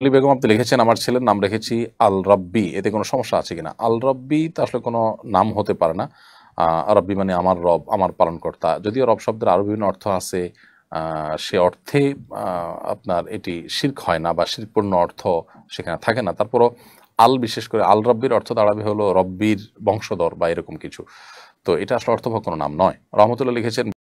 আলী বেগম আপনি লিখেছেন আমার ছেলের নাম রেখেছি আল রব্বি এতে কোনো সমস্যা আছে কিনা আল রব্বি তা আসলে কোনো নাম হতে পারে না রব্বি মানে আমার রব আমার পালনকর্তা যদিও রব শব্দের আরও বিভিন্ন অর্থ আছে সে অর্থে আপনার এটি শির্ক হয় না বা শিরপূর্ণ অর্থ সেখানে থাকে না তারপরও আল বিশেষ করে আল রব্বির অর্থ দাঁড়াবে হলো রব্বির বংশধর বা এরকম কিছু তো এটা আসলে অর্থবহ কোনো নাম নয় রহমতুল্লাহ লিখেছেন